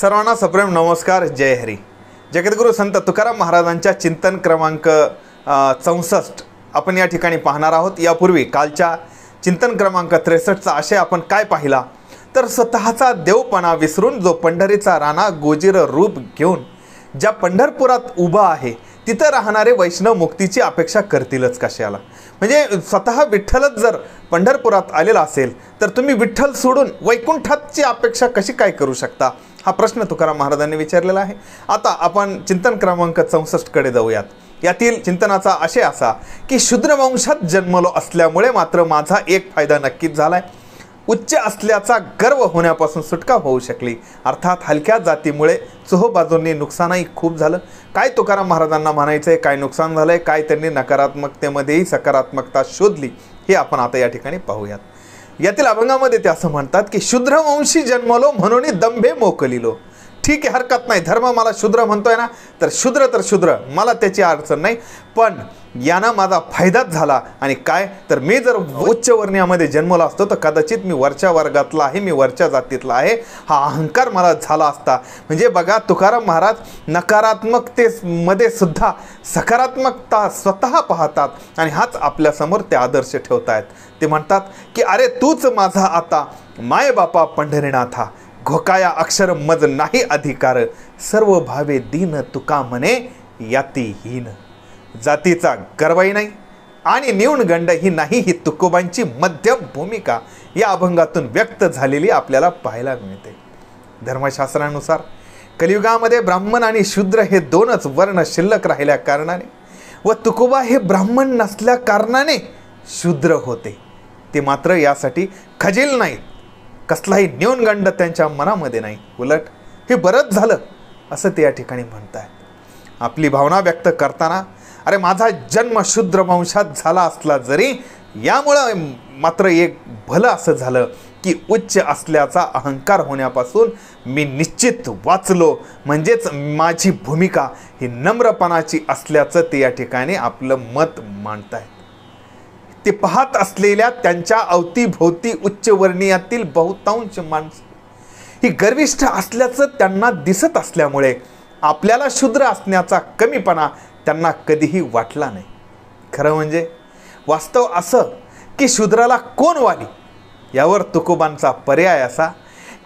सर्वांना सप्रेम नमस्कार जय हरी जगद्गुरू संत तुकाराम महाराजांच्या चिंतन क्रमांक चौसष्ट आपण या ठिकाणी पाहणार आहोत यापूर्वी कालच्या चिंतन क्रमांक त्रेसष्टचा आशय आपण काय पाहिला तर स्वतःचा देवपणा विसरून जो पंढरीचा राणा गोजीर रूप घेऊन ज्या पंढरपुरात उभा आहे तिथं राहणारे वैष्णव मुक्तीची अपेक्षा करतीलच कशाला म्हणजे स्वतः विठ्ठलच जर पंढरपुरात आलेला असेल तर तुम्ही विठ्ठल सोडून वैकुंठातची अपेक्षा कशी काय करू शकता हा प्रश्न तुकाराम महाराजांनी विचारलेला आहे आता आपण चिंतन क्रमांक चौसष्टकडे जाऊयात यातील चिंतनाचा आशय असा की शूद्रवंशात जन्मलो असल्यामुळे मात्र माझा एक फायदा नक्कीच झाला आहे उच्च असल्याचा गर्व होण्यापासून सुटका होऊ शकली अर्थात हलक्या जातीमुळे चोहबाजूंनी नुकसानही खूप झालं काय तुकाराम महाराजांना म्हणायचं आहे काय नुकसान झालं आहे काय त्यांनी नकारात्मकतेमध्येही सकारात्मकता शोधली हे आपण आता या ठिकाणी पाहूयात यातील अभंगामध्ये ते असं म्हणतात की शुद्रवंशी जन्मलो म्हणून दंभे मोकलिलो ठीक आहे हरकत नाही धर्म मला शूद्र म्हणतोय ना तर शूद्र तर शूद्र मला त्याची अडचण नाही पण यानं माझा फायदाच झाला आणि काय तर मी जर उच्च वर्णीयामध्ये जन्मला असतो तर कदाचित मी वरच्या वर्गातला आहे मी वरच्या जातीतला आहे हा अहंकार मला झाला असता म्हणजे बघा तुकाराम महाराज नकारात्मकतेमध्ये सुद्धा सकारात्मकता स्वतः पाहतात आणि हाच आपल्यासमोर ते आदर्श आहेत ते म्हणतात की अरे तूच माझा आता माय बापा पंढरीनाथा घोकाया अक्षर मज नाही अधिकार सर्व भावे दीन तुका म्हणे यातीहीन जातीचा गर्वही नाही आणि न्यून गंड ही नाही ही तुकोबांची मध्यम भूमिका या अभंगातून व्यक्त झालेली आपल्याला पाहायला मिळते धर्मशास्त्रानुसार कलियुगामध्ये ब्राह्मण आणि शूद्र हे दोनच वर्ण शिल्लक राहिल्या कारणाने व तुकोबा हे ब्राह्मण नसल्या कारणाने शूद्र होते ते मात्र यासाठी खजील नाहीत कसलाही न्यूनगंड त्यांच्या मनामध्ये नाही उलट हे बरंच झालं असं ते या ठिकाणी म्हणत आहेत आपली भावना व्यक्त करताना अरे माझा जन्म शूद्र वंशात झाला असला जरी यामुळं मात्र एक भलं असं झालं की उच्च असल्याचा अहंकार होण्यापासून मी निश्चित वाचलो म्हणजेच माझी भूमिका ही नम्रपणाची असल्याचं ते या ठिकाणी आपलं मत मांडत आहे ते पाहत असलेल्या त्यांच्या अवतीभोवती उच्चवर्णीयातील बहुतांश माणसं ही गर्विष्ठ असल्याचं त्यांना दिसत असल्यामुळे आपल्याला शूद्र असण्याचा कमीपणा त्यांना कधीही वाटला नाही खरं म्हणजे वास्तव असं की शूद्राला कोण वाली यावर तुकोबांचा पर्याय असा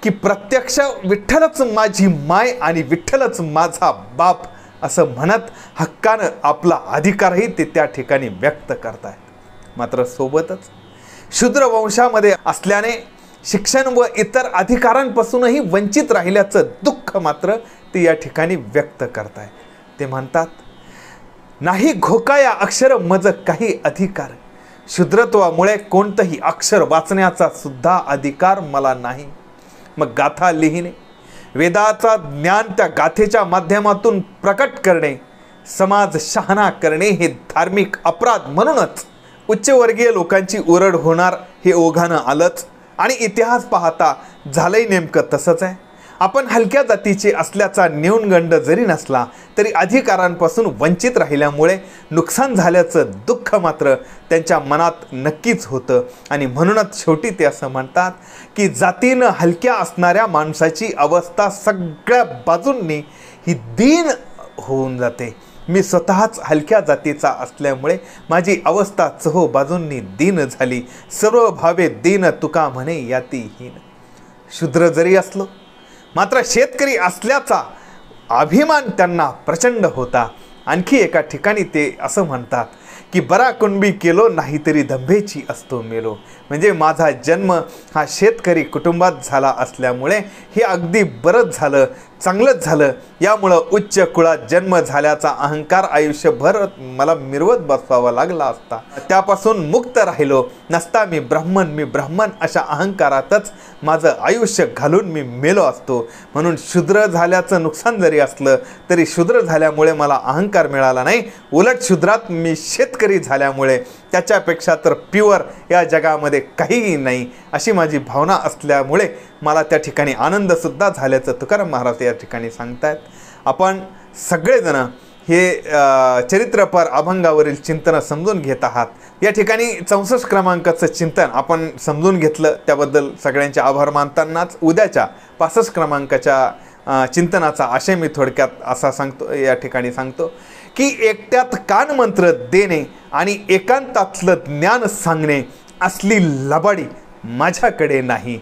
की प्रत्यक्ष विठ्ठलच माझी माय आणि विठ्ठलच माझा बाप असं म्हणत हक्कानं आपला अधिकारही ते त्या ठिकाणी व्यक्त करत आहे मात्र सोबतच शूद्र वंशामध्ये असल्याने शिक्षण व इतर अधिकारांपासूनही वंचित राहिल्याचं दुःख मात्र ते या ठिकाणी व्यक्त करताय ते म्हणतात नाही घोका या अक्षर मज काही अधिकार शूद्रत्वामुळे कोणतंही अक्षर वाचण्याचा सुद्धा अधिकार मला नाही मग गाथा लिहिणे वेदाचा ज्ञान त्या गाथेच्या माध्यमातून प्रकट करणे समाज शहाणा करणे हे धार्मिक अपराध म्हणूनच उच्चवर्गीय लोकांची ओरड होणार हे ओघानं आलंच आणि इतिहास पाहता झालंही नेमकं तसंच आहे आपण हलक्या जातीचे असल्याचा न्यूनगंड जरी नसला तरी अधिकारांपासून वंचित राहिल्यामुळे नुकसान झाल्याचं दुःख मात्र त्यांच्या मनात नक्कीच होतं आणि म्हणूनच शेवटी ते असं म्हणतात की जातीनं हलक्या असणाऱ्या माणसाची अवस्था सगळ्या बाजूंनी ही दीन होऊन जाते मी स्वतःच हलक्या जातीचा असल्यामुळे माझी अवस्था चहो बाजूंनी दीन झाली सर्व भावे दीन तुका म्हणे यातीहीन शूद्र जरी असलो मात्र शेतकरी असल्याचा अभिमान त्यांना प्रचंड होता आणखी एका ठिकाणी ते असं म्हणतात की बरा कुणबी केलो नाहीतरी धंभेची असतो मेलो म्हणजे माझा जन्म हा शेतकरी कुटुंबात झाला असल्यामुळे हे अगदी बरंच झालं चांगलंच झालं यामुळं उच्च कुळात जन्म झाल्याचा अहंकार आयुष्यभर मला मिरवत बसवावा लागला असता त्यापासून मुक्त राहिलो नसता मी ब्राह्मण मी ब्राह्मण अशा अहंकारातच माझं आयुष्य घालून मी मेलो असतो म्हणून शूद्र झाल्याचं नुकसान जरी असलं तरी शूद्र झाल्यामुळे मला अहंकार मिळाला नाही उलट शुद्रात मी शेतकरी झाल्यामुळे त्याच्यापेक्षा तर प्युअर या जगामध्ये काहीही नाही अशी माझी भावना असल्यामुळे मला त्या ठिकाणी आनंदसुद्धा झाल्याचं तुकाराम महाराज या ठिकाणी आहेत आपण सगळेजणं हे चरित्रपर अभंगावरील चिंतनं समजून घेत आहात या ठिकाणी चौसष्ट क्रमांकाचं चिंतन आपण समजून घेतलं त्याबद्दल सगळ्यांचे आभार मानतानाच उद्याच्या पासष्ट क्रमांकाच्या चिंतनाचा आशय मी थोडक्यात असा सांगतो या ठिकाणी सांगतो की एकट्यात कानमंत्र देणे आणि एकांतातलं ज्ञान सांगणे असली लबाडी माझ्याकडे नाही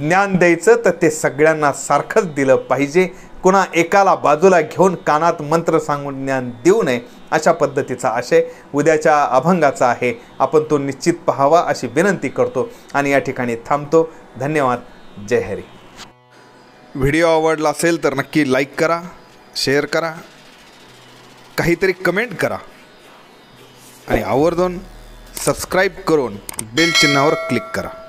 ज्ञान द्यायचं तर ते सगळ्यांना सारखंच दिलं पाहिजे कुणा एकाला बाजूला घेऊन कानात मंत्र सांगून ज्ञान देऊ नये अशा पद्धतीचा आशय उद्याच्या अभंगाचा आहे आपण तो निश्चित पहावा अशी विनंती करतो आणि या ठिकाणी थांबतो धन्यवाद जय हरी व्हिडिओ आवडला असेल तर नक्की लाईक करा शेअर करा काहीतरी कमेंट करा आणि आवर्जून सबस्क्राईब करून बेल चिन्हावर क्लिक करा